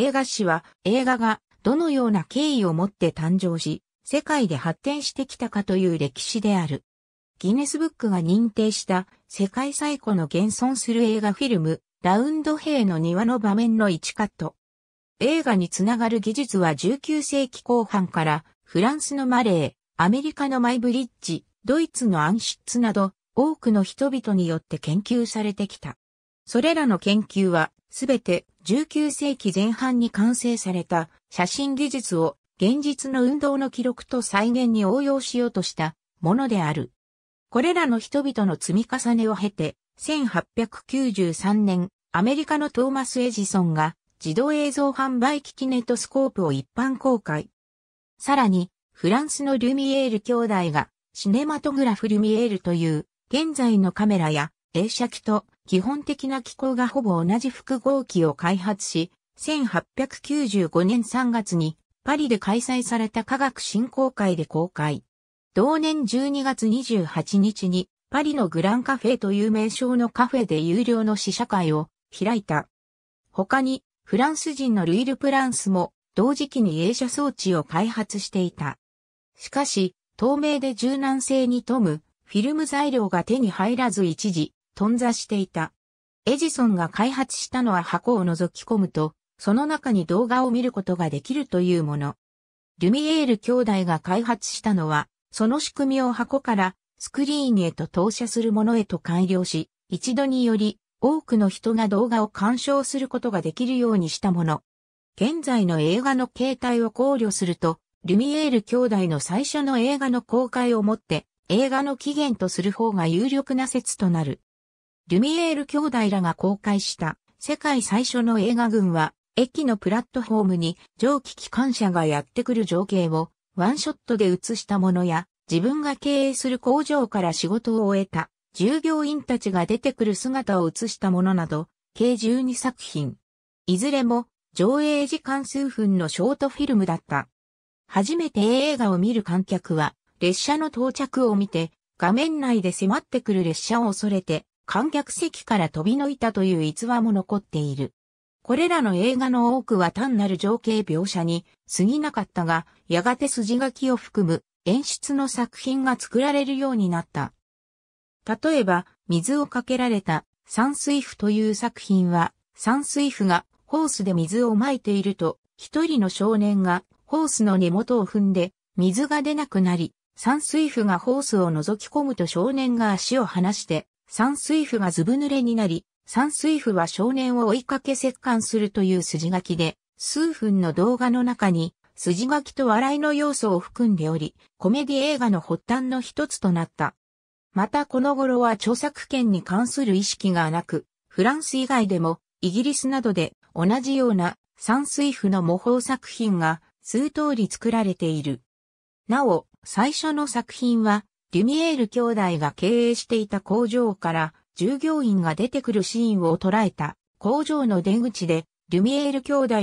映画史は映画がどのような経緯をもって誕生し、世界で発展してきたかという歴史である。ギネスブックが認定した世界最古の現存する映画フィルム、ラウンド兵の庭の場面の1カット。映画につながる技術は19世紀後半からフランスのマレー、アメリカのマイブリッジ、ドイツのアンシッツなど多くの人々によって研究されてきた。それらの研究はすべて19世紀前半に完成された写真技術を現実の運動の記録と再現に応用しようとしたものである。これらの人々の積み重ねを経て、1893年、アメリカのトーマス・エジソンが自動映像販売機キネットスコープを一般公開。さらに、フランスのルミエール兄弟がシネマトグラフ・ルミエールという現在のカメラや映写機と基本的な機構がほぼ同じ複合機を開発し、1895年3月にパリで開催された科学振興会で公開。同年12月28日にパリのグランカフェという名称のカフェで有料の試写会を開いた。他にフランス人のルイル・プランスも同時期に映写装置を開発していた。しかし、透明で柔軟性に富むフィルム材料が手に入らず一時頓挫していた。エジソンが開発したのは箱を覗き込むと、その中に動画を見ることができるというもの。ルミエール兄弟が開発したのは、その仕組みを箱からスクリーンへと投射するものへと改良し、一度により多くの人が動画を鑑賞することができるようにしたもの。現在の映画の形態を考慮すると、ルミエール兄弟の最初の映画の公開をもって映画の起源とする方が有力な説となる。ルミエール兄弟らが公開した世界最初の映画群は、駅のプラットフォームに蒸気機関車がやってくる情景をワンショットで映したものや、自分が経営する工場から仕事を終えた従業員たちが出てくる姿を映したものなど、計12作品。いずれも上映時間数分のショートフィルムだった。初めて映画を見る観客は、列車の到着を見て、画面内で迫ってくる列車を恐れて、観客席から飛び抜いたという逸話も残っている。これらの映画の多くは単なる情景描写に過ぎなかったが、やがて筋書きを含む演出の作品が作られるようになった。例えば、水をかけられた山水譜という作品は、山水譜がホースで水をまいていると、一人の少年がホースの根元を踏んで、水が出なくなり、山水譜がホースを覗き込むと少年が足を離して、山水譜がずぶ濡れになり、山水譜は少年を追いかけ折檻するという筋書きで、数分の動画の中に、筋書きと笑いの要素を含んでおり、コメディ映画の発端の一つとなった。またこの頃は著作権に関する意識がなく、フランス以外でもイギリスなどで同じような山水譜の模倣作品が数通り作られている。なお、最初の作品はリュミエール兄弟が経営していた工場から従業員が出てくるシーンを捉えた工場の出口で、リュミエール兄弟は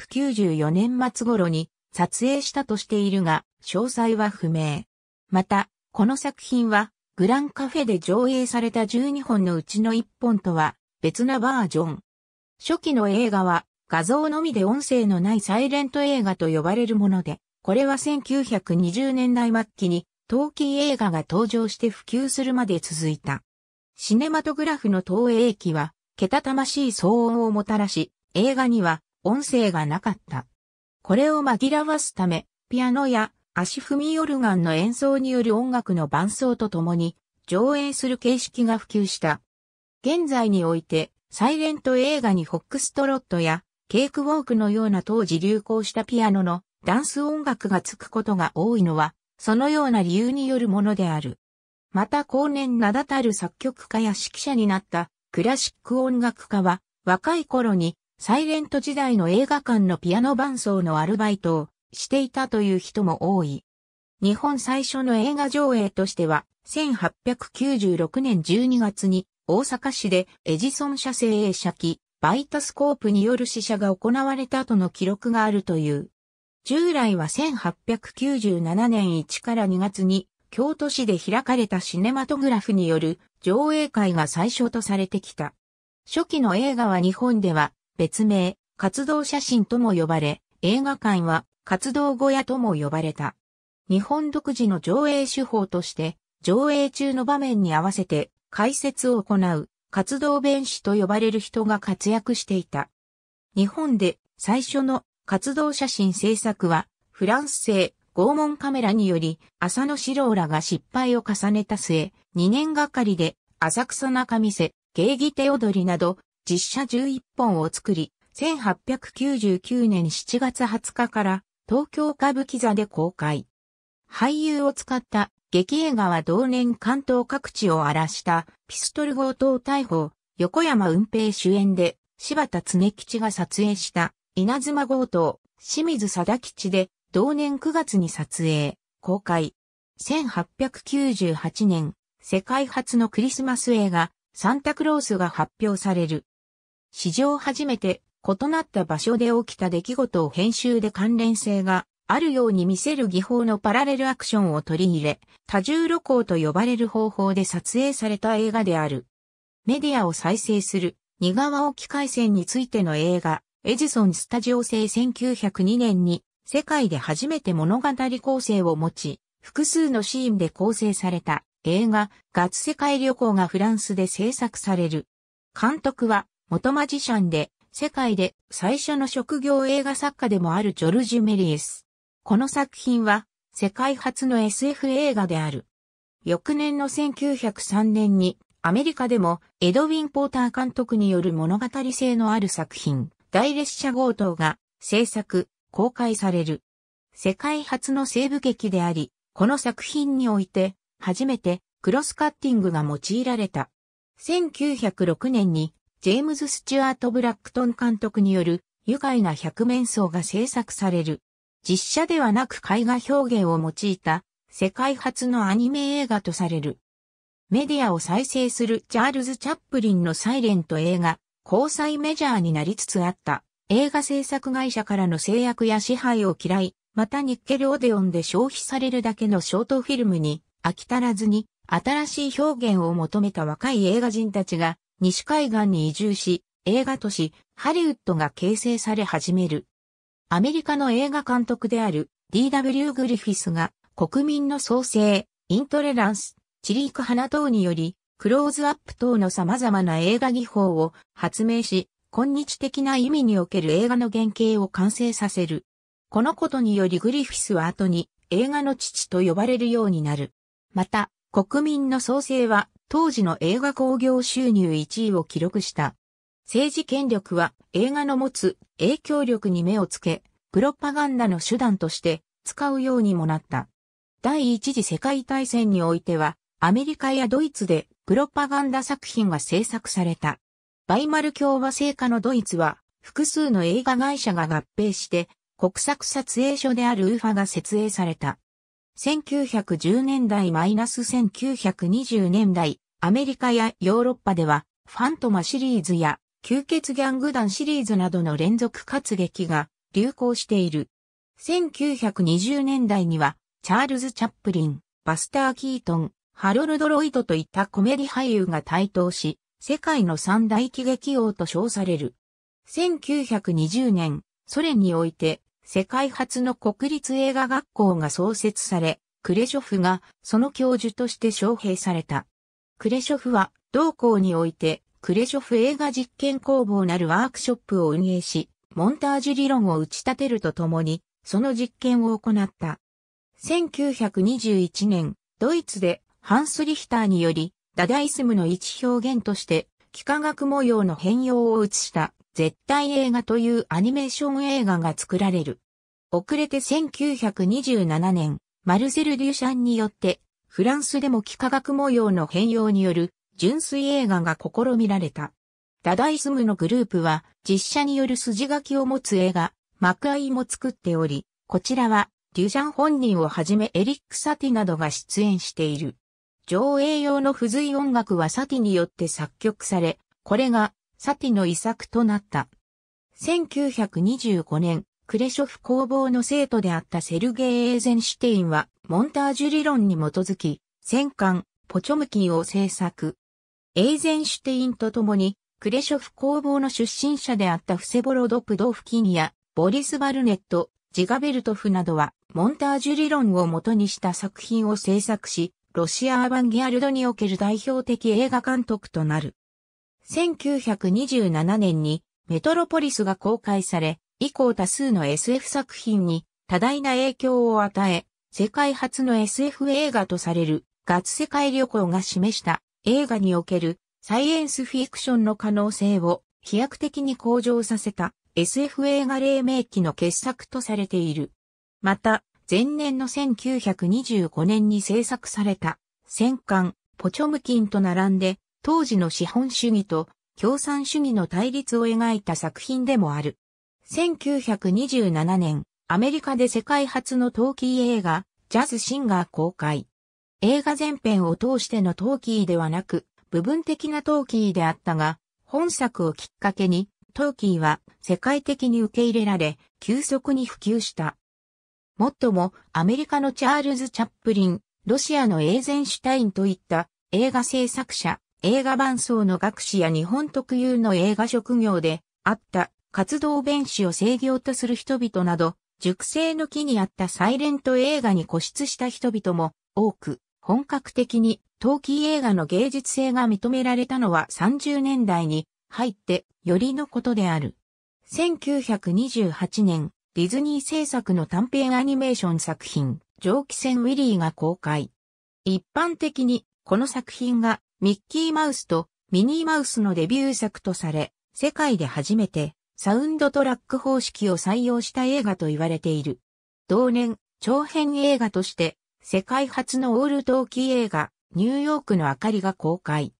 1894年末頃に撮影したとしているが、詳細は不明。また、この作品は、グランカフェで上映された12本のうちの1本とは別なバージョン。初期の映画は画像のみで音声のないサイレント映画と呼ばれるもので、これは1920年代末期に陶器映画が登場して普及するまで続いた。シネマトグラフの投影機は、けたたましい騒音をもたらし、映画には音声がなかった。これを紛らわすため、ピアノや足踏みオルガンの演奏による音楽の伴奏とともに、上映する形式が普及した。現在において、サイレント映画にフォックストロットやケークウォークのような当時流行したピアノのダンス音楽がつくことが多いのはそのような理由によるものである。また後年名だたる作曲家や指揮者になったクラシック音楽家は若い頃にサイレント時代の映画館のピアノ伴奏のアルバイトをしていたという人も多い。日本最初の映画上映としては1896年12月に大阪市でエジソン社製映写機バイタスコープによる試写が行われたとの記録があるという。従来は1897年1から2月に京都市で開かれたシネマトグラフによる上映会が最初とされてきた。初期の映画は日本では別名、活動写真とも呼ばれ、映画館は活動小屋とも呼ばれた。日本独自の上映手法として、上映中の場面に合わせて解説を行う活動弁士と呼ばれる人が活躍していた。日本で最初の活動写真制作は、フランス製拷問カメラにより、浅野史郎らが失敗を重ねた末、2年がかりで、浅草中見世、芸儀手踊りなど、実写11本を作り、1899年7月20日から、東京歌舞伎座で公開。俳優を使った劇映画は同年関東各地を荒らしたピストル強盗逮捕、横山運平主演で柴田恒吉が撮影した稲妻強盗、清水貞吉で、同年9月に撮影、公開。1898年、世界初のクリスマス映画、サンタクロースが発表される。史上初めて、異なった場所で起きた出来事を編集で関連性があるように見せる技法のパラレルアクションを取り入れ、多重露光と呼ばれる方法で撮影された映画である。メディアを再生する、似顔置き回線についての映画、エジソンスタジオ製1902年に世界で初めて物語構成を持ち、複数のシーンで構成された映画、ガッツ世界旅行がフランスで制作される。監督は元マジシャンで、世界で最初の職業映画作家でもあるジョルジュ・メリエス。この作品は世界初の SF 映画である。翌年の1903年にアメリカでもエドウィン・ポーター監督による物語性のある作品、大列車強盗が制作、公開される。世界初の西部劇であり、この作品において、初めてクロスカッティングが用いられた。1906年に、ジェームズ・スチュアート・ブラックトン監督による愉快な百面相が制作される。実写ではなく絵画表現を用いた世界初のアニメ映画とされる。メディアを再生するチャールズ・チャップリンのサイレント映画交際メジャーになりつつあった。映画制作会社からの制約や支配を嫌い、またニッケルオデオンで消費されるだけのショートフィルムに飽き足らずに新しい表現を求めた若い映画人たちが西海岸に移住し映画都市ハリウッドが形成され始める。アメリカの映画監督である D.W. グリフィスが国民の創生、イントレランス、地理行く花等によりクローズアップ等の様々な映画技法を発明し、今日的な意味における映画の原型を完成させる。このことによりグリフィスは後に映画の父と呼ばれるようになる。また、国民の創生は当時の映画興行収入1位を記録した。政治権力は映画の持つ影響力に目をつけ、プロパガンダの手段として使うようにもなった。第一次世界大戦においては、アメリカやドイツでプロパガンダ作品が制作された。バイマル共和制下のドイツは、複数の映画会社が合併して、国策撮影所であるウーファが設営された。1910年代マイナス1920年代、アメリカやヨーロッパでは、ファントマシリーズや、吸血ギャング団シリーズなどの連続活劇が流行している。1920年代には、チャールズ・チャップリン、バスター・キートン、ハロルド・ロイトといったコメディ俳優が台頭し、世界の三大喜劇王と称される。1920年、ソ連において、世界初の国立映画学校が創設され、クレショフがその教授として招聘された。クレショフは、同校において、クレショフ映画実験工房なるワークショップを運営し、モンタージュ理論を打ち立てるとともに、その実験を行った。1921年、ドイツでハンス・リヒターにより、ダダイスムの位置表現として、幾何学模様の変容を映した絶対映画というアニメーション映画が作られる。遅れて1927年、マルセル・デュシャンによって、フランスでも幾何学模様の変容による純粋映画が試みられた。ダダイスムのグループは実写による筋書きを持つ映画、幕イも作っており、こちらはデュシャン本人をはじめエリック・サティなどが出演している。上映用の付随音楽はサティによって作曲され、これがサティの遺作となった。1925年、クレショフ工房の生徒であったセルゲイ・エーゼンシュテインは、モンタージュ理論に基づき、戦艦、ポチョムキンを制作。エーゼンシュテインと共に、クレショフ工房の出身者であったフセボロド・プドフキンや、ボリス・バルネット、ジガベルトフなどは、モンタージュ理論を元にした作品を制作し、ロシア・アバンギャルドにおける代表的映画監督となる。1927年にメトロポリスが公開され、以降多数の SF 作品に多大な影響を与え、世界初の SF 映画とされるガツ世界旅行が示した映画におけるサイエンスフィクションの可能性を飛躍的に向上させた SF 映画黎明期の傑作とされている。また、前年の1925年に制作された戦艦ポチョムキンと並んで当時の資本主義と共産主義の対立を描いた作品でもある。1927年、アメリカで世界初のトーキー映画、ジャズシンガー公開。映画全編を通してのトーキーではなく、部分的なトーキーであったが、本作をきっかけに、トーキーは世界的に受け入れられ、急速に普及した。もっとも、アメリカのチャールズ・チャップリン、ロシアのエーゼンシュタインといった映画制作者、映画伴奏の学士や日本特有の映画職業であった活動弁士を制御とする人々など、熟成の木にあったサイレント映画に固執した人々も多く、本格的に陶器映画の芸術性が認められたのは30年代に入ってよりのことである。1928年、ディズニー制作の短編アニメーション作品、蒸気船ウィリーが公開。一般的に、この作品がミッキーマウスとミニーマウスのデビュー作とされ、世界で初めてサウンドトラック方式を採用した映画と言われている。同年、長編映画として、世界初のオールトーキー映画、ニューヨークの明かりが公開。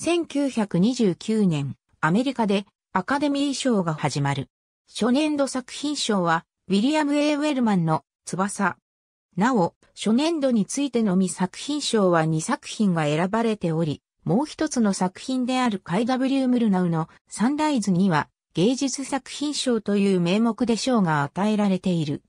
1929年、アメリカでアカデミー賞が始まる。初年度作品賞は、ウィリアム・エ A・ ウェルマンの翼。なお、初年度についてのみ作品賞は2作品が選ばれており、もう一つの作品であるカイ W・ ムルナウのサンライズには芸術作品賞という名目で賞が与えられている。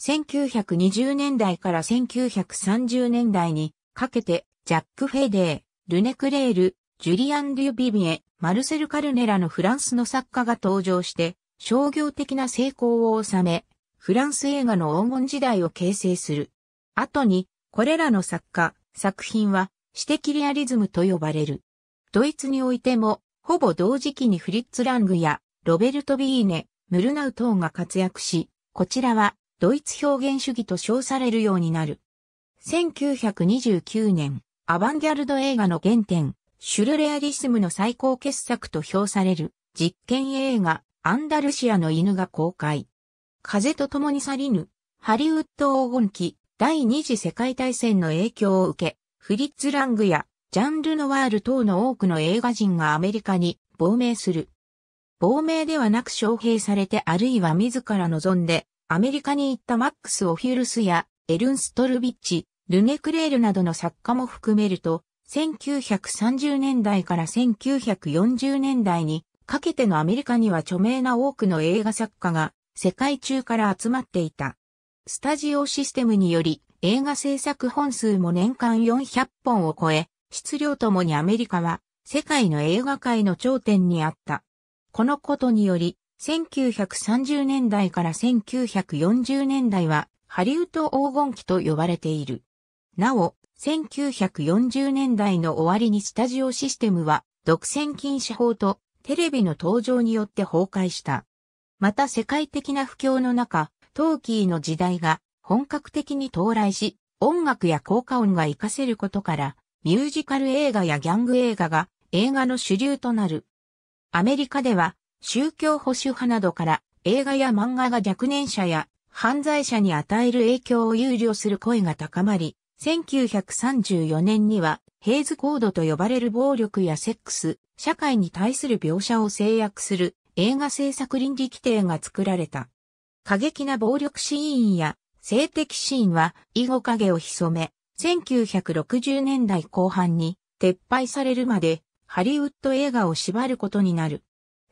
1920年代から1930年代にかけてジャック・フェデー、ルネ・クレール、ジュリアン・デュビビエ、マルセル・カルネラのフランスの作家が登場して、商業的な成功を収め、フランス映画の黄金時代を形成する。後に、これらの作家、作品は、私的リアリズムと呼ばれる。ドイツにおいても、ほぼ同時期にフリッツ・ラングや、ロベルト・ビーネ、ムルナウ等が活躍し、こちらは、ドイツ表現主義と称されるようになる。1929年、アバンギャルド映画の原点、シュルレアリスムの最高傑作と評される実験映画アンダルシアの犬が公開。風と共に去りぬハリウッド黄金期第二次世界大戦の影響を受け、フリッツ・ラングやジャンル・ノワール等の多くの映画人がアメリカに亡命する。亡命ではなく招聘されてあるいは自ら望んでアメリカに行ったマックス・オフィルスやエルンストルビッチ、ルネクレールなどの作家も含めると、1930年代から1940年代にかけてのアメリカには著名な多くの映画作家が世界中から集まっていた。スタジオシステムにより映画制作本数も年間400本を超え、質量ともにアメリカは世界の映画界の頂点にあった。このことにより、1930年代から1940年代はハリウッド黄金期と呼ばれている。なお、1940年代の終わりにスタジオシステムは独占禁止法とテレビの登場によって崩壊した。また世界的な不況の中、トーキーの時代が本格的に到来し、音楽や効果音が活かせることから、ミュージカル映画やギャング映画が映画の主流となる。アメリカでは宗教保守派などから映画や漫画が若年者や犯罪者に与える影響を憂慮する声が高まり、1934年には、ヘイズコードと呼ばれる暴力やセックス、社会に対する描写を制約する映画制作倫理規定が作られた。過激な暴力シーンや性的シーンは囲碁影を潜め、1960年代後半に撤廃されるまでハリウッド映画を縛ることになる。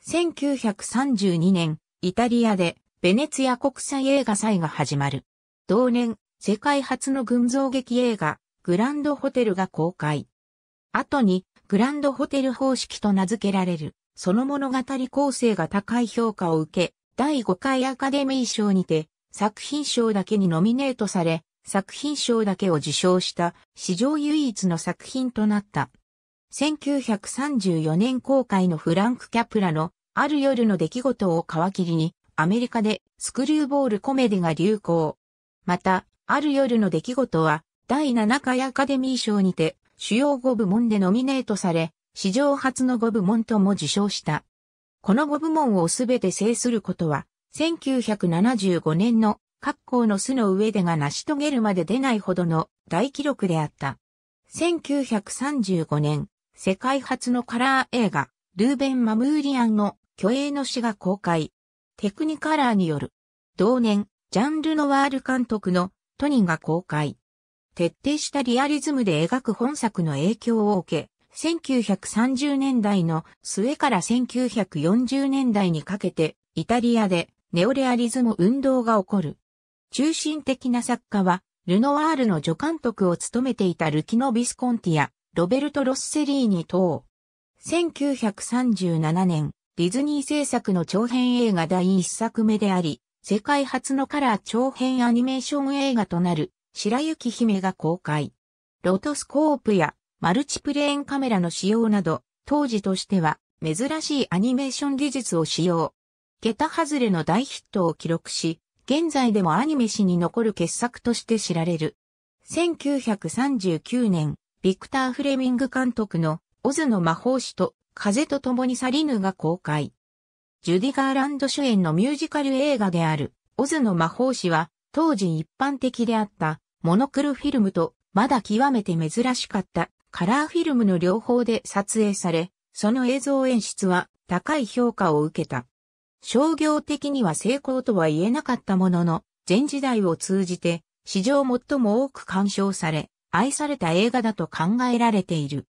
1932年、イタリアでベネツィア国際映画祭が始まる。同年、世界初の群像劇映画、グランドホテルが公開。後に、グランドホテル方式と名付けられる、その物語構成が高い評価を受け、第5回アカデミー賞にて、作品賞だけにノミネートされ、作品賞だけを受賞した史上唯一の作品となった。1934年公開のフランク・キャプラのある夜の出来事を皮切りにアメリカでスクリューボールコメディが流行。またある夜の出来事は、第7回アカデミー賞にて、主要5部門でノミネートされ、史上初の5部門とも受賞した。この5部門をすべて制することは、1975年の各校の巣の上でが成し遂げるまで出ないほどの大記録であった。1935年、世界初のカラー映画、ルーベン・マムーリアンの巨影の詩が公開。テクニカラーによる。同年、ジャンルノワール監督のトニンが公開。徹底したリアリズムで描く本作の影響を受け、1930年代の末から1940年代にかけて、イタリアでネオレアリズム運動が起こる。中心的な作家は、ルノワールの助監督を務めていたルキノ・ビスコンティア、ロベルト・ロッセリーに等。1937年、ディズニー制作の長編映画第1作目であり、世界初のカラー長編アニメーション映画となる白雪姫が公開。ロトスコープやマルチプレーンカメラの使用など、当時としては珍しいアニメーション技術を使用。桁外れの大ヒットを記録し、現在でもアニメ史に残る傑作として知られる。1939年、ビクター・フレミング監督のオズの魔法師と風と共に去りぬが公開。ジュディ・ガーランド主演のミュージカル映画である、オズの魔法師は、当時一般的であった、モノクルフィルムと、まだ極めて珍しかった、カラーフィルムの両方で撮影され、その映像演出は、高い評価を受けた。商業的には成功とは言えなかったものの、前時代を通じて、史上最も多く鑑賞され、愛された映画だと考えられている。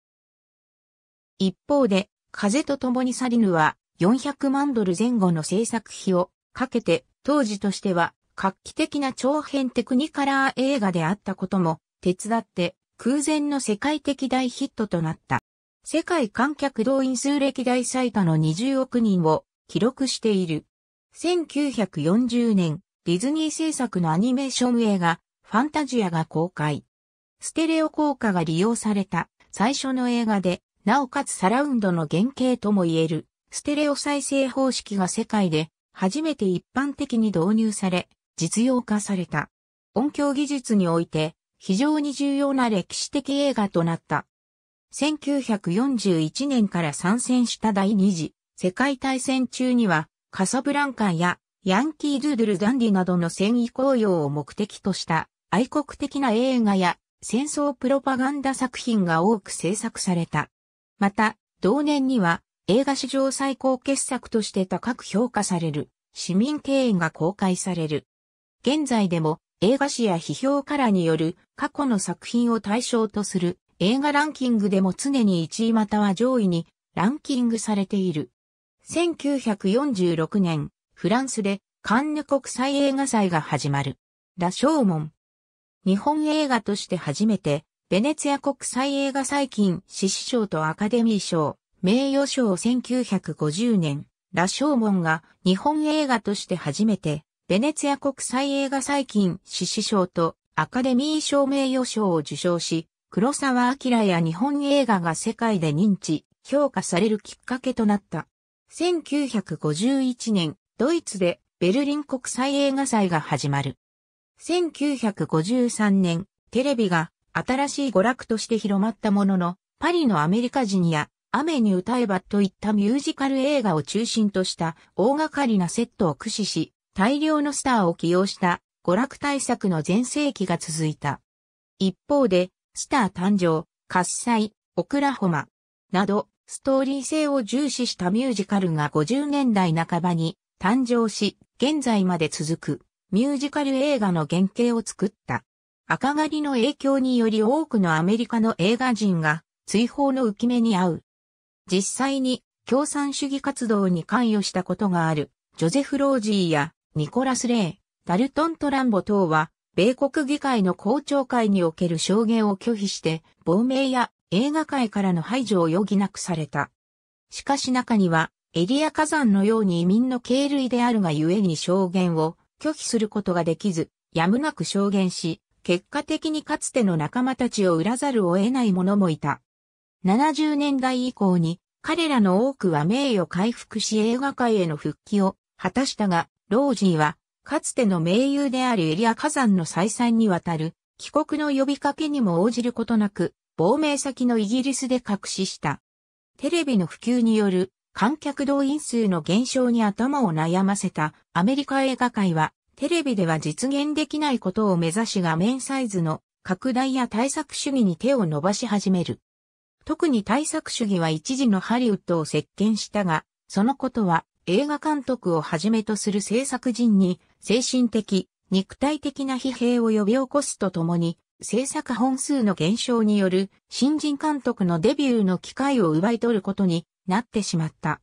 一方で、風と共に去りぬは、400万ドル前後の制作費をかけて、当時としては画期的な長編テクニカラー映画であったことも手伝って空前の世界的大ヒットとなった。世界観客動員数歴代最多の20億人を記録している。1940年、ディズニー制作のアニメーション映画、ファンタジアが公開。ステレオ効果が利用された最初の映画で、なおかつサラウンドの原型とも言える。ステレオ再生方式が世界で初めて一般的に導入され、実用化された。音響技術において非常に重要な歴史的映画となった。1941年から参戦した第二次世界大戦中にはカサブランカやヤンキードゥドゥルダンディなどの戦意高揚を目的とした愛国的な映画や戦争プロパガンダ作品が多く制作された。また、同年には映画史上最高傑作として高く評価される、市民敬遠が公開される。現在でも映画史や批評家らによる過去の作品を対象とする映画ランキングでも常に1位または上位にランキングされている。1946年、フランスでカンヌ国際映画祭が始まる。羅生門。日本映画として初めて、ベネツィア国際映画祭金獅子賞とアカデミー賞、名誉賞1950年、羅生門が日本映画として初めて、ベネツィア国際映画最近、獅子賞とアカデミー賞名誉賞を受賞し、黒沢明や日本映画が世界で認知、評価されるきっかけとなった。1951年、ドイツでベルリン国際映画祭が始まる。1953年、テレビが新しい娯楽として広まったものの、パリのアメリカ人や雨に歌えばといったミュージカル映画を中心とした大掛かりなセットを駆使し、大量のスターを起用した娯楽対策の全盛期が続いた。一方で、スター誕生、喝采、オクラホマ、など、ストーリー性を重視したミュージカルが50年代半ばに誕生し、現在まで続くミュージカル映画の原型を作った。赤狩りの影響により多くのアメリカの映画人が追放の浮き目に遭う。実際に共産主義活動に関与したことがある、ジョゼフ・ロージーやニコラス・レイ、ダルトン・トランボ等は、米国議会の公聴会における証言を拒否して、亡命や映画界からの排除を余儀なくされた。しかし中には、エリア火山のように移民の経類であるがゆえに証言を拒否することができず、やむなく証言し、結果的にかつての仲間たちを売らざるを得ない者もいた。70年代以降に彼らの多くは名誉回復し映画界への復帰を果たしたが、ロージーはかつての盟友であるエリア火山の再三にわたる帰国の呼びかけにも応じることなく、亡命先のイギリスで隠しした。テレビの普及による観客動員数の減少に頭を悩ませたアメリカ映画界は、テレビでは実現できないことを目指し画面サイズの拡大や対策主義に手を伸ばし始める。特に対策主義は一時のハリウッドを席巻したが、そのことは映画監督をはじめとする制作人に精神的、肉体的な疲弊を呼び起こすとともに、制作本数の減少による新人監督のデビューの機会を奪い取ることになってしまった。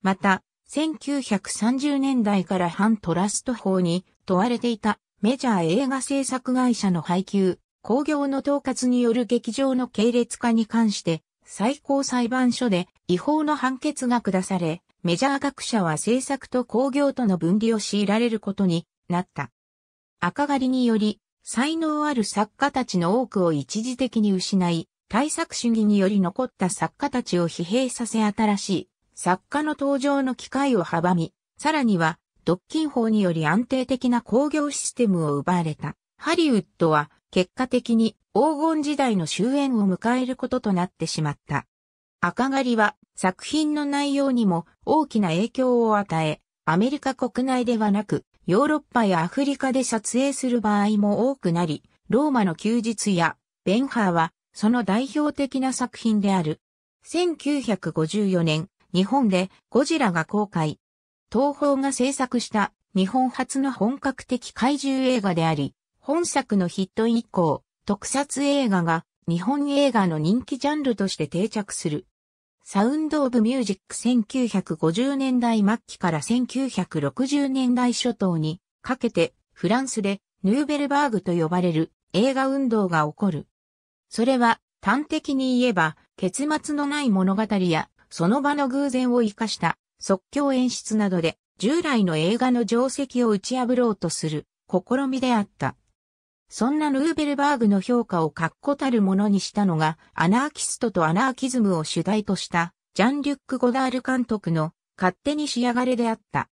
また、1930年代から反トラスト法に問われていたメジャー映画制作会社の配給、工業の統括による劇場の系列化に関して、最高裁判所で違法の判決が下され、メジャー学者は政策と工業との分離を強いられることになった。赤狩りにより、才能ある作家たちの多くを一時的に失い、対策主義により残った作家たちを疲弊させ新しい作家の登場の機会を阻み、さらには、独禁法により安定的な工業システムを奪われた。ハリウッドは結果的に黄金時代の終焉を迎えることとなってしまった。赤狩りは作品の内容にも大きな影響を与え、アメリカ国内ではなく、ヨーロッパやアフリカで撮影する場合も多くなり、ローマの休日やベンハーはその代表的な作品である。1954年、日本でゴジラが公開。東宝が制作した日本初の本格的怪獣映画であり、本作のヒット以降、特撮映画が日本映画の人気ジャンルとして定着する。サウンド・オブ・ミュージック1950年代末期から1960年代初頭にかけてフランスでヌーベルバーグと呼ばれる映画運動が起こる。それは端的に言えば結末のない物語やその場の偶然を生かした即興演出などで従来の映画の定石を打ち破ろうとする試みであった。そんなルーベルバーグの評価を確固たるものにしたのが、アナーキストとアナーキズムを主題とした、ジャン・リュック・ゴダール監督の勝手に仕上がれであった。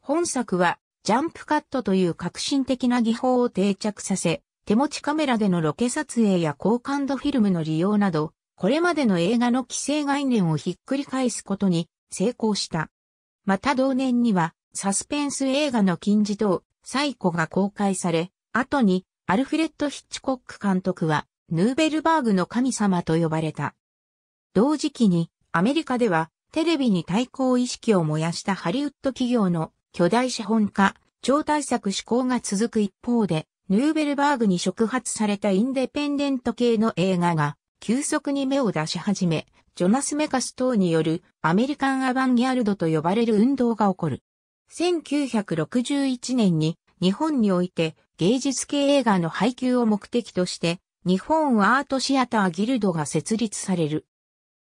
本作は、ジャンプカットという革新的な技法を定着させ、手持ちカメラでのロケ撮影や高感度フィルムの利用など、これまでの映画の規制概念をひっくり返すことに成功した。また同年には、サスペンス映画の金字塔、サイコが公開され、後にアルフレッド・ヒッチコック監督は、ヌーベルバーグの神様と呼ばれた。同時期に、アメリカでは、テレビに対抗意識を燃やしたハリウッド企業の巨大資本家、超大作志向が続く一方で、ヌーベルバーグに触発されたインデペンデント系の映画が、急速に目を出し始め、ジョナス・メカス等によるアメリカン・アバンギャルドと呼ばれる運動が起こる。1961年に日本において芸術系映画の配給を目的として、日本アートシアターギルドが設立される。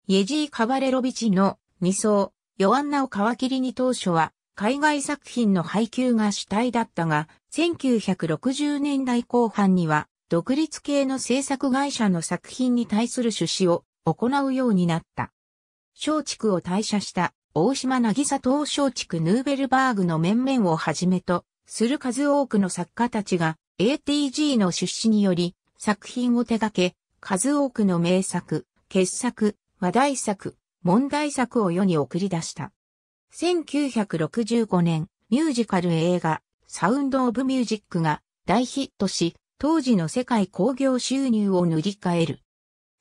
イェジー・カバレロビチの2層、ヨアンナを皮切りに当初は、海外作品の配給が主体だったが、1960年代後半には、独立系の制作会社の作品に対する出資を行うようになった。松竹を退社した大島渚東松竹ヌーベルバーグの面々をはじめとする数多くの作家たちが ATG の出資により作品を手掛け、数多くの名作、傑作、話題作、問題作を世に送り出した。1965年、ミュージカル映画、サウンド・オブ・ミュージックが大ヒットし、当時の世界興行収入を塗り替える。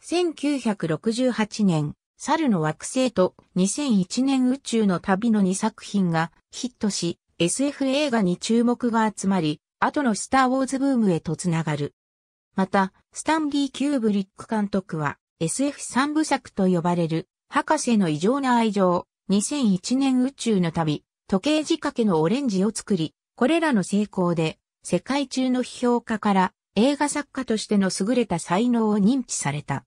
1968年、猿の惑星と2001年宇宙の旅の2作品がヒットし、SF 映画に注目が集まり、後のスター・ウォーズブームへとつながる。また、スタンリー・キューブリック監督は SF 三部作と呼ばれる博士の異常な愛情、2001年宇宙の旅、時計仕掛けのオレンジを作り、これらの成功で世界中の批評家から映画作家としての優れた才能を認知された。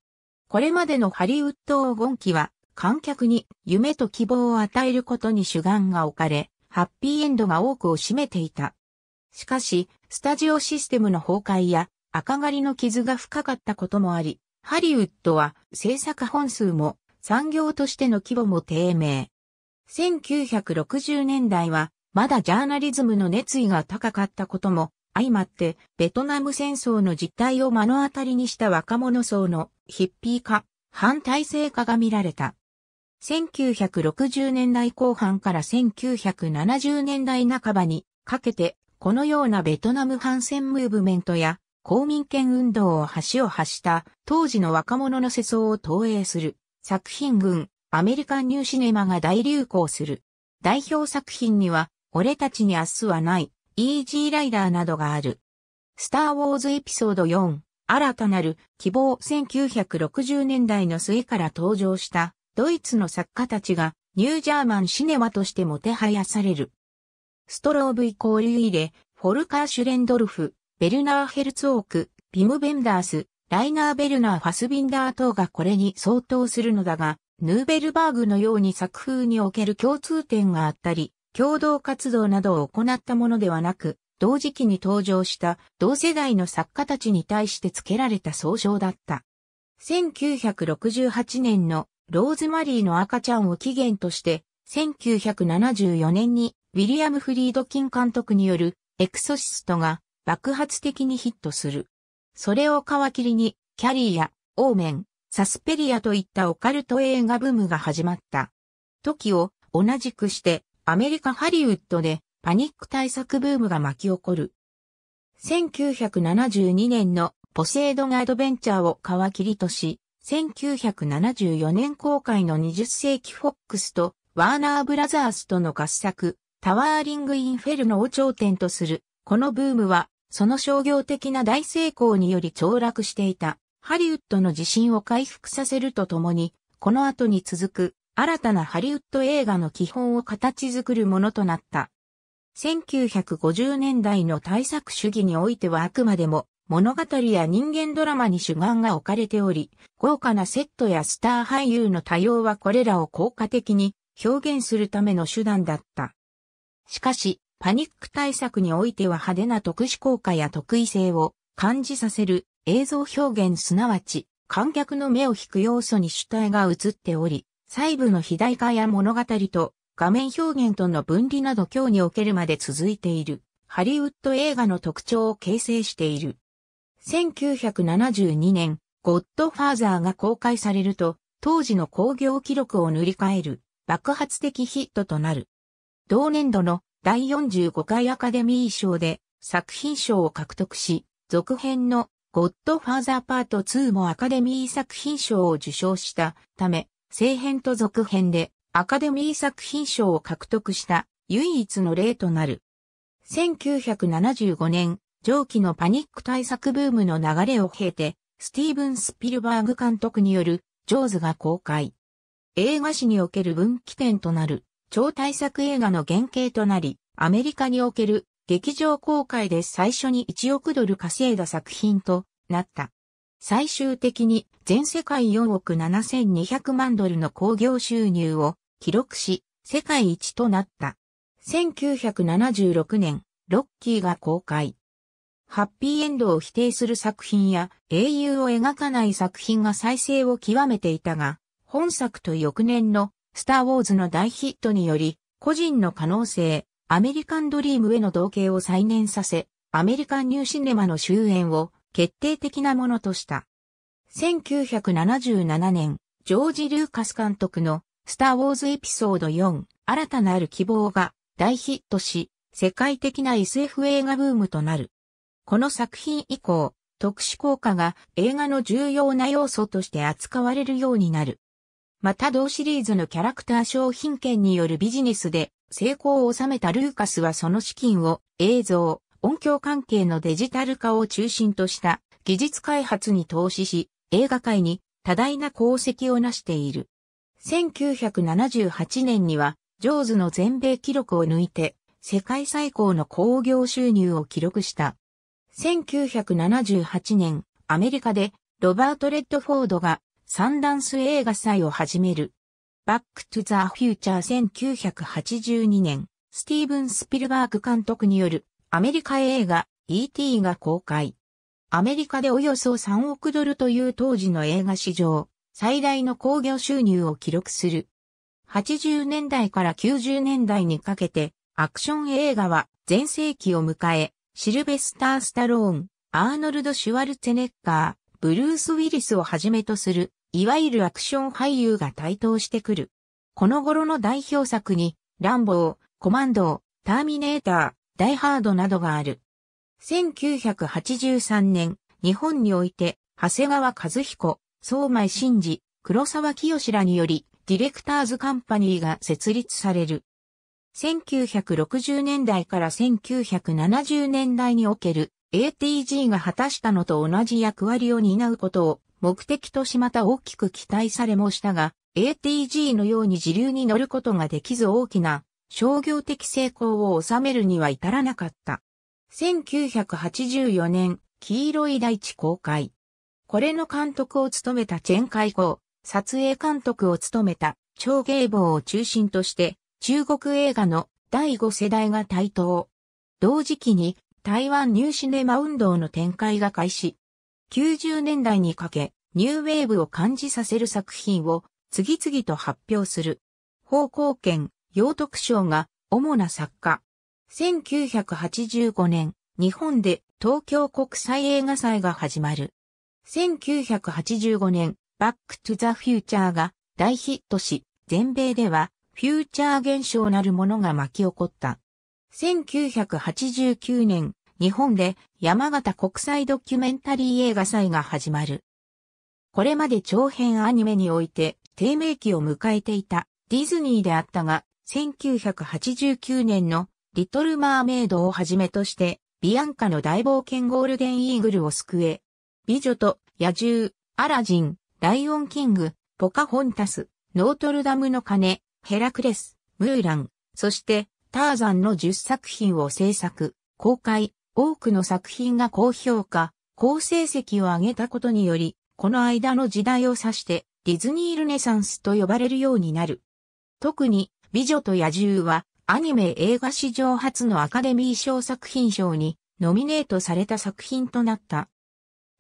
これまでのハリウッド黄金期は観客に夢と希望を与えることに主眼が置かれ、ハッピーエンドが多くを占めていた。しかし、スタジオシステムの崩壊や赤狩りの傷が深かったこともあり、ハリウッドは制作本数も産業としての規模も低迷。1960年代はまだジャーナリズムの熱意が高かったことも相まってベトナム戦争の実態を目の当たりにした若者層のヒッピー化、反体制化が見られた。1960年代後半から1970年代半ばにかけて、このようなベトナム反戦ムーブメントや公民権運動を橋を発した当時の若者の世相を投影する作品群アメリカンニューシネマが大流行する。代表作品には俺たちに明日はないイージーライダーなどがある。スターウォーズエピソード4新たなる希望1960年代の末から登場したドイツの作家たちがニュージャーマンシネマとしてもてはやされる。ストローブイコールイレ、フォルカー・シュレンドルフ、ベルナー・ヘルツォーク、ビム・ベンダース、ライナー・ベルナー・ファスビンダー等がこれに相当するのだが、ヌーベルバーグのように作風における共通点があったり、共同活動などを行ったものではなく、同時期に登場した同世代の作家たちに対して付けられた総称だった。1968年のローズマリーの赤ちゃんを起源として、1974年にウィリアム・フリードキン監督によるエクソシストが爆発的にヒットする。それを皮切りにキャリーやオーメン、サスペリアといったオカルト映画ブームが始まった。時を同じくしてアメリカ・ハリウッドでパニック対策ブームが巻き起こる。1972年のポセイドン・アドベンチャーを皮切りとし、1974年公開の20世紀フォックスとワーナーブラザースとの合作、タワーリング・インフェルノを頂点とする、このブームは、その商業的な大成功により凋落していた、ハリウッドの自信を回復させるとともに、この後に続く、新たなハリウッド映画の基本を形作るものとなった。1950年代の対策主義においてはあくまでも物語や人間ドラマに主眼が置かれており、豪華なセットやスター俳優の多様はこれらを効果的に表現するための手段だった。しかし、パニック対策においては派手な特殊効果や特異性を感じさせる映像表現すなわち観客の目を引く要素に主体が映っており、細部の肥大化や物語と画面表現との分離など今日におけるまで続いているハリウッド映画の特徴を形成している。1972年、ゴッドファーザーが公開されると、当時の興行記録を塗り替える爆発的ヒットとなる。同年度の第45回アカデミー賞で作品賞を獲得し、続編のゴッドファーザーパート2もアカデミー作品賞を受賞したため、正編と続編でアカデミー作品賞を獲得した唯一の例となる。1975年、上記のパニック対策ブームの流れを経て、スティーブン・スピルバーグ監督による、ジョーズが公開。映画史における分岐点となる、超大作映画の原型となり、アメリカにおける劇場公開で最初に1億ドル稼いだ作品となった。最終的に全世界4億7200万ドルの興行収入を記録し、世界一となった。1976年、ロッキーが公開。ハッピーエンドを否定する作品や英雄を描かない作品が再生を極めていたが、本作と翌年のスター・ウォーズの大ヒットにより、個人の可能性、アメリカンドリームへの同型を再燃させ、アメリカンニューシネマの終焉を決定的なものとした。1977年、ジョージ・ルーカス監督のスター・ウォーズエピソード4、新たなる希望が大ヒットし、世界的な SF 映画ブームとなる。この作品以降、特殊効果が映画の重要な要素として扱われるようになる。また同シリーズのキャラクター商品券によるビジネスで成功を収めたルーカスはその資金を映像、音響関係のデジタル化を中心とした技術開発に投資し、映画界に多大な功績を成している。1978年には、ジョーズの全米記録を抜いて、世界最高の興行収入を記録した。1978年、アメリカでロバート・レッドフォードがサンダンス映画祭を始める。バック・トゥ・ザ・フューチャー1982年、スティーブン・スピルバーグ監督によるアメリカ映画 E.T. が公開。アメリカでおよそ3億ドルという当時の映画史上、最大の興行収入を記録する。80年代から90年代にかけて、アクション映画は全盛期を迎え、シルベスター・スタローン、アーノルド・シュワルツェネッカー、ブルース・ウィリスをはじめとする、いわゆるアクション俳優が台頭してくる。この頃の代表作に、ランボー、コマンドー、ターミネーター、ダイハードなどがある。1983年、日本において、長谷川和彦、相前真二、黒沢清らにより、ディレクターズカンパニーが設立される。1960年代から1970年代における ATG が果たしたのと同じ役割を担うことを目的としまた大きく期待されもしたが、ATG のように自流に乗ることができず大きな商業的成功を収めるには至らなかった。1984年、黄色い大地公開。これの監督を務めたチェンカイコー、撮影監督を務めた、超芸棒を中心として、中国映画の第5世代が台頭。同時期に台湾ニューシネマ運動の展開が開始。90年代にかけ、ニューウェーブを感じさせる作品を次々と発表する。方向圏、洋徳賞が主な作家。1985年、日本で東京国際映画祭が始まる。1985年、バックトゥザフューチャーが大ヒットし、全米ではフューチャー現象なるものが巻き起こった。1989年、日本で山形国際ドキュメンタリー映画祭が始まる。これまで長編アニメにおいて低迷期を迎えていたディズニーであったが、1989年のリトル・マーメイドをはじめとして、ビアンカの大冒険ゴールデンイーグルを救え、美女と野獣、アラジン、ライオンキング、ポカホンタス、ノートルダムの鐘、ヘラクレス、ムーラン、そしてターザンの10作品を制作、公開、多くの作品が高評価、高成績を上げたことにより、この間の時代を指してディズニールネサンスと呼ばれるようになる。特に、美女と野獣はアニメ映画史上初のアカデミー賞作品賞にノミネートされた作品となった。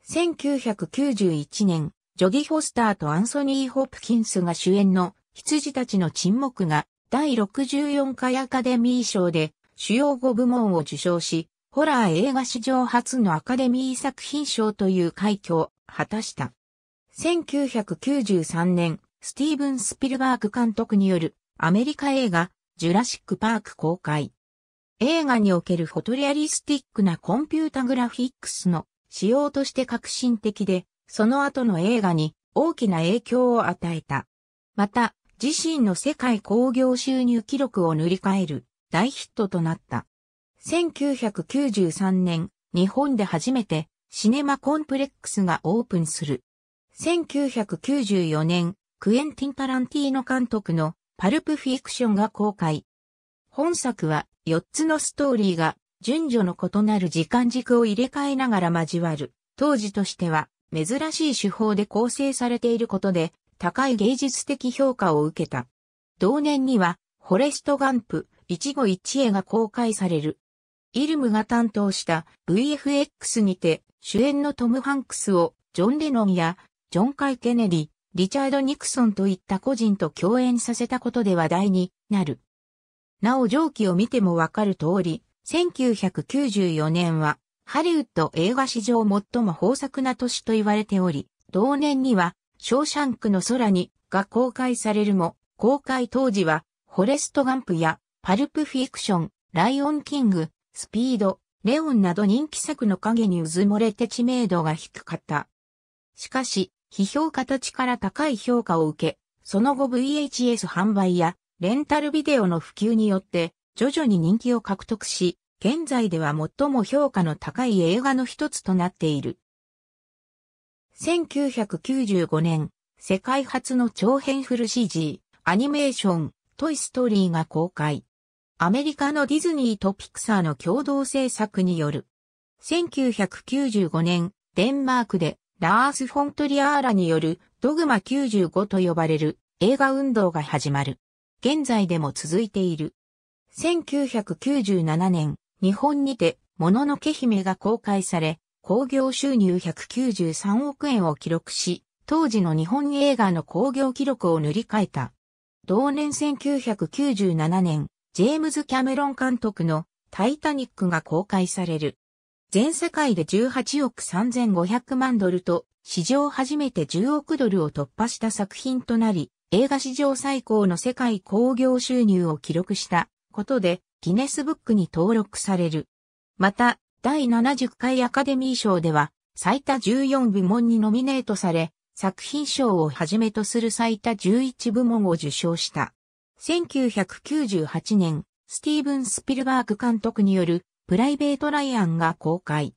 1991年、ジョディ・フォスターとアンソニー・ホプキンスが主演の羊たちの沈黙が第64回アカデミー賞で主要5部門を受賞し、ホラー映画史上初のアカデミー作品賞という快挙を果たした。1993年、スティーブン・スピルバーグ監督によるアメリカ映画、ジュラシック・パーク公開。映画におけるフォトリアリスティックなコンピュータグラフィックスの仕様として革新的で、その後の映画に大きな影響を与えた。また、自身の世界興行収入記録を塗り替える大ヒットとなった。1993年、日本で初めてシネマコンプレックスがオープンする。1994年、クエンティン・タランティーノ監督のパルプフィクションが公開。本作は4つのストーリーが順序の異なる時間軸を入れ替えながら交わる。当時としては珍しい手法で構成されていることで高い芸術的評価を受けた。同年には、フォレストガンプ、一期一会が公開される。イルムが担当した VFX にて、主演のトム・ハンクスを、ジョン・レノンや、ジョン・カイ・ケネディ、リチャード・ニクソンといった個人と共演させたことで話題になる。なお上記を見てもわかる通り、1994年はハリウッド映画史上最も豊作な年と言われており、同年にはショーシャンクの空にが公開されるも、公開当時は、フォレストガンプや、パルプフィクション、ライオンキング、スピード、レオンなど人気作の影にうずもれて知名度が低かった。しかし、批評家たちから高い評価を受け、その後 VHS 販売やレンタルビデオの普及によって徐々に人気を獲得し、現在では最も評価の高い映画の一つとなっている。1995年、世界初の長編フル CG、アニメーション、トイストーリーが公開。アメリカのディズニーとピクサーの共同制作による。1995年、デンマークで、ラース・フォントリアーラによる、ドグマ95と呼ばれる映画運動が始まる。現在でも続いている。1997年、日本にて、もののけ姫が公開され、興行収入193億円を記録し、当時の日本映画の興行記録を塗り替えた。同年1997年、ジェームズ・キャメロン監督のタイタニックが公開される。全世界で18億3500万ドルと史上初めて10億ドルを突破した作品となり、映画史上最高の世界興行収入を記録したことでギネスブックに登録される。また、第70回アカデミー賞では、最多14部門にノミネートされ、作品賞をはじめとする最多11部門を受賞した。1998年、スティーブン・スピルバーグ監督によるプライベート・ライアンが公開。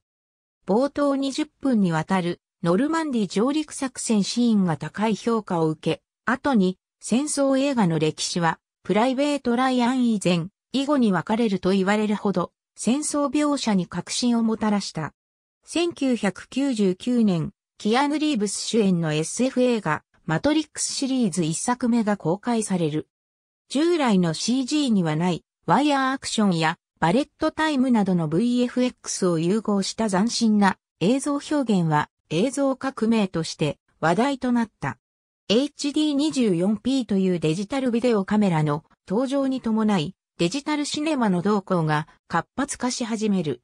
冒頭20分にわたるノルマンディ上陸作戦シーンが高い評価を受け、後に戦争映画の歴史はプライベート・ライアン以前、以後に分かれると言われるほど戦争描写に革新をもたらした。1999年、キアヌ・リーブス主演の SF 映画、マトリックスシリーズ1作目が公開される。従来の CG にはない、ワイヤーアクションやバレットタイムなどの VFX を融合した斬新な映像表現は映像革命として話題となった。HD24p というデジタルビデオカメラの登場に伴い、デジタルシネマの動向が活発化し始める。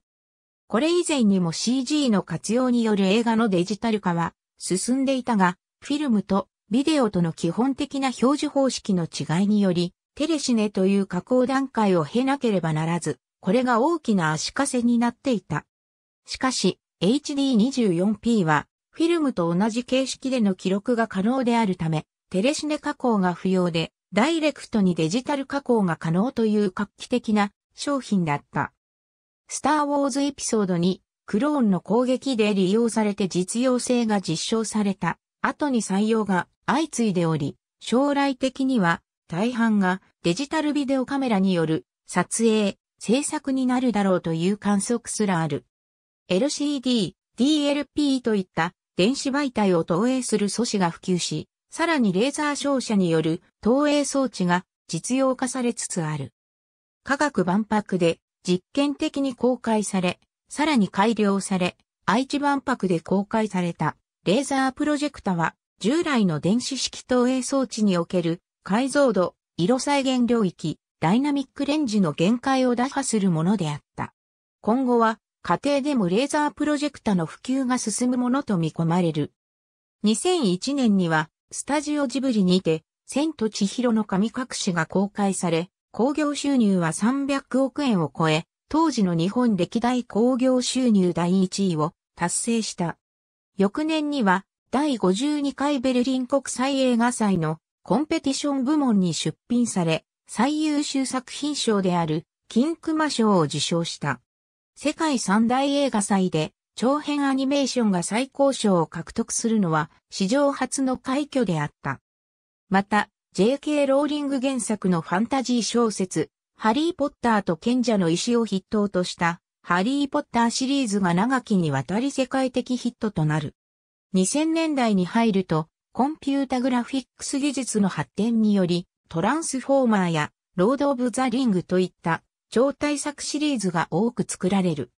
これ以前にも CG の活用による映画のデジタル化は進んでいたが、フィルムとビデオとの基本的な表示方式の違いにより、テレシネという加工段階を経なければならず、これが大きな足かせになっていた。しかし、HD24p は、フィルムと同じ形式での記録が可能であるため、テレシネ加工が不要で、ダイレクトにデジタル加工が可能という画期的な商品だった。スター・ウォーズエピソードにクローンの攻撃で利用されて実用性が実証された後に採用が相次いでおり、将来的には大半がデジタルビデオカメラによる撮影、制作になるだろうという観測すらある。LCD、DLP といった電子媒体を投影する素子が普及し、さらにレーザー照射による投影装置が実用化されつつある。科学万博で実験的に公開され、さらに改良され、愛知万博で公開されたレーザープロジェクタは従来の電子式投影装置における解像度、色再現領域、ダイナミックレンジの限界を打破するものであった。今後は家庭でもレーザープロジェクタの普及が進むものと見込まれる。2001年にはスタジオジブリにて、千と千尋の神隠しが公開され、興行収入は300億円を超え、当時の日本歴代興行収入第1位を達成した。翌年には、第52回ベルリン国際映画祭のコンペティション部門に出品され、最優秀作品賞である金熊賞を受賞した。世界三大映画祭で長編アニメーションが最高賞を獲得するのは史上初の快挙であった。また、J.K. ローリング原作のファンタジー小説、ハリー・ポッターと賢者の石を筆頭とした、ハリー・ポッターシリーズが長きにわたり世界的ヒットとなる。2000年代に入ると、コンピュータグラフィックス技術の発展により、トランスフォーマーや、ロード・オブ・ザ・リングといった、超大作シリーズが多く作られる。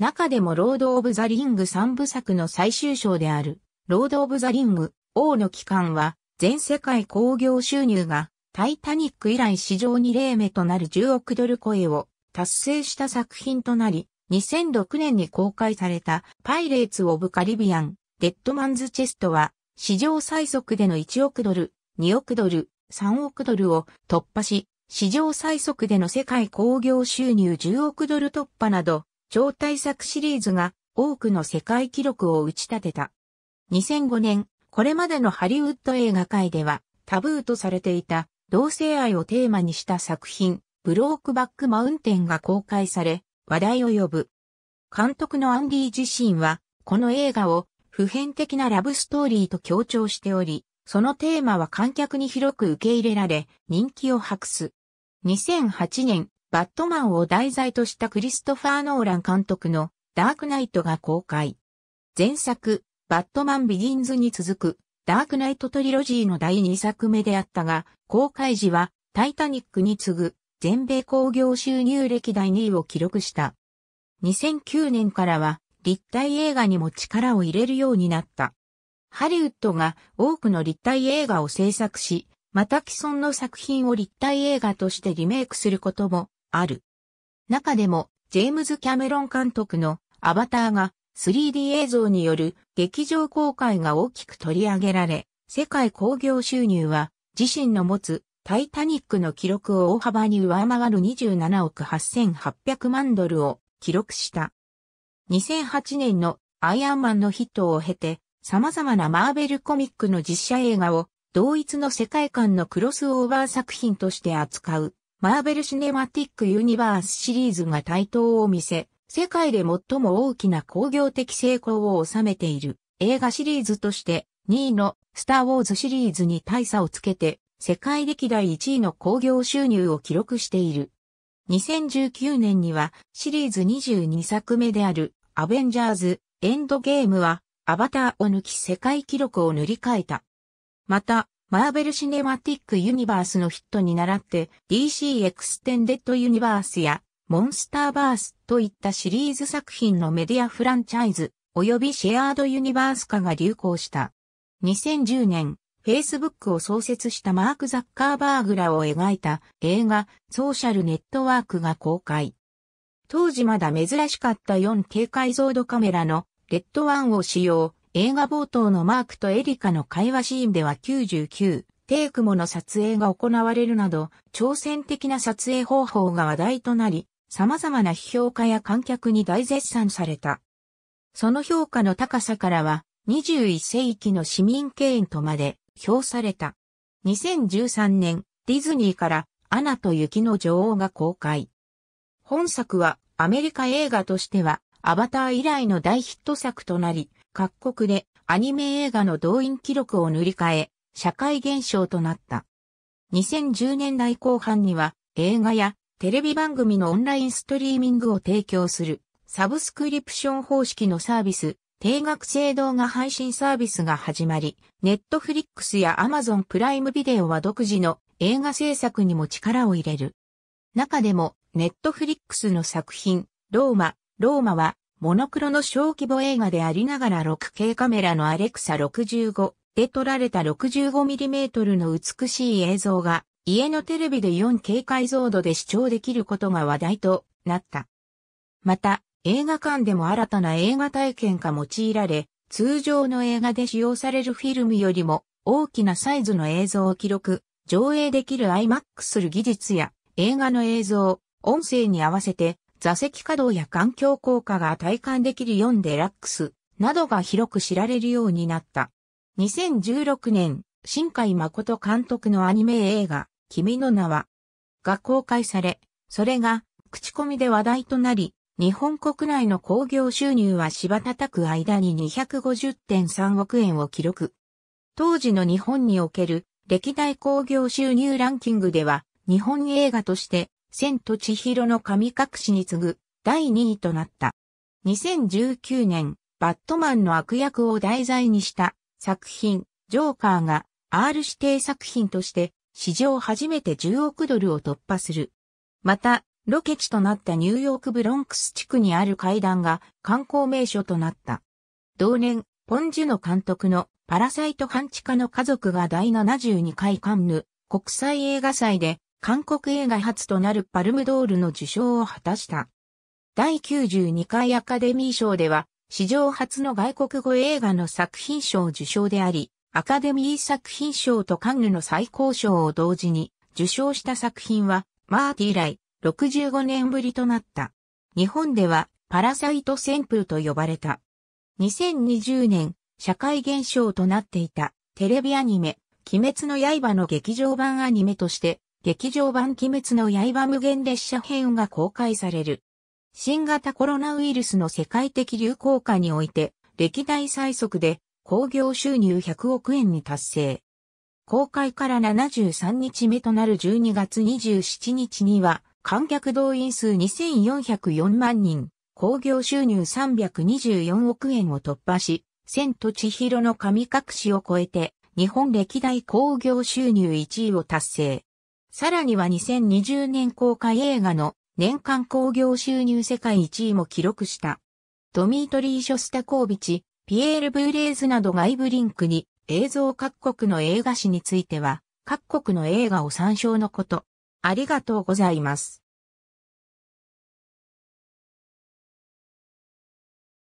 中でもロード・オブ・ザ・リング三部作の最終章である、ロード・オブ・ザ・リング、王の期間は、全世界興行収入が、タイタニック以来史上2例目となる10億ドル超えを達成した作品となり、2006年に公開されたパイレーツ・オブ・カリビアン、デッドマンズ・チェストは、史上最速での1億ドル、2億ドル、3億ドルを突破し、史上最速での世界興行収入10億ドル突破など、超大作シリーズが多くの世界記録を打ち立てた。2005年、これまでのハリウッド映画界ではタブーとされていた同性愛をテーマにした作品、ブロークバックマウンテンが公開され、話題を呼ぶ。監督のアンディ自身は、この映画を普遍的なラブストーリーと強調しており、そのテーマは観客に広く受け入れられ、人気を博す。2008年、バットマンを題材としたクリストファー・ノーラン監督のダークナイトが公開。前作、バットマンビギンズに続くダークナイトトリロジーの第2作目であったが、公開時はタイタニックに次ぐ全米興行収入歴代2位を記録した。2009年からは立体映画にも力を入れるようになった。ハリウッドが多くの立体映画を制作し、また既存の作品を立体映画としてリメイクすることもある。中でも、ジェームズ・キャメロン監督のアバターが 3D 映像による劇場公開が大きく取り上げられ、世界興行収入は自身の持つタイタニックの記録を大幅に上回る27億8800万ドルを記録した。2008年のアイアンマンのヒットを経て、様々なマーベルコミックの実写映画を同一の世界観のクロスオーバー作品として扱うマーベル・シネマティック・ユニバースシリーズが台頭を見せ、世界で最も大きな工業的成功を収めている映画シリーズとして2位のスター・ウォーズシリーズに大差をつけて世界歴代1位の興行収入を記録している。2019年にはシリーズ22作目であるアベンジャーズ・エンドゲームはアバターを抜き世界記録を塗り替えた。またマーベル・シネマティック・ユニバースのヒットに倣って DC エクステンデッド・ユニバースやモンスターバースといったシリーズ作品のメディアフランチャイズ及びシェアードユニバース化が流行した。2010年、Facebook を創設したマーク・ザッカーバーグらを描いた映画ソーシャルネットワークが公開。当時まだ珍しかった 4K 解像度カメラのレッドワンを使用。映画冒頭のマークとエリカの会話シーンでは99、テイクモの撮影が行われるなど、挑戦的な撮影方法が話題となり、様々な批評家や観客に大絶賛された。その評価の高さからは、21世紀の市民権とまで評された。2013年、ディズニーからアナと雪の女王が公開。本作はアメリカ映画としてはアバター以来の大ヒット作となり、各国でアニメ映画の動員記録を塗り替え、社会現象となった。2010年代後半には映画やテレビ番組のオンラインストリーミングを提供するサブスクリプション方式のサービス、定額制動画配信サービスが始まり、ネットフリックスやアマゾンプライムビデオは独自の映画制作にも力を入れる。中でも、ネットフリックスの作品、ローマ、ローマはモノクロの小規模映画でありながら 6K カメラのアレクサ65で撮られた 65mm の美しい映像が家のテレビで 4K 解像度で視聴できることが話題となった。また、映画館でも新たな映画体験が用いられ、通常の映画で使用されるフィルムよりも大きなサイズの映像を記録、上映できる IMAX する技術や映画の映像、音声に合わせて座席稼働や環境効果が体感できる4デラックスなどが広く知られるようになった。2016年、新海誠監督のアニメ映画、君の名は、が公開され、それが、口コミで話題となり、日本国内の興行収入は柴叩く間に250.3億円を記録。当時の日本における歴代興行収入ランキングでは、日本映画として千と千尋の神隠しに次ぐ第2位となった。2019年、バットマンの悪役を題材にした作品、ジョーカーが R 指定作品として史上初めて10億ドルを突破する。また、ロケ地となったニューヨークブロンクス地区にある階段が観光名所となった。同年、ポンジュの監督のパラサイト半地下の家族が第72回カンヌ国際映画祭で韓国映画初となるパルムドールの受賞を果たした。第92回アカデミー賞では、史上初の外国語映画の作品賞受賞であり、アカデミー作品賞とカンヌの最高賞を同時に受賞した作品は、マーティ以来65年ぶりとなった。日本では、パラサイト旋風と呼ばれた。2020年、社会現象となっていたテレビアニメ、鬼滅の刃の劇場版アニメとして劇場版鬼滅の刃無限列車編が公開される。新型コロナウイルスの世界的流行下において、歴代最速で興行収入100億円に達成。公開から73日目となる12月27日には、観客動員数2404万人、興行収入324億円を突破し、千と千尋の神隠しを超えて、日本歴代興行収入1位を達成。さらには2020年公開映画の年間興行収入世界1位も記録した。ドミートリー・ショスタコービチ、ピエール・ブーレーズなど外部リンクに映像各国の映画史については、各国の映画を参照のこと。ありがとうございます。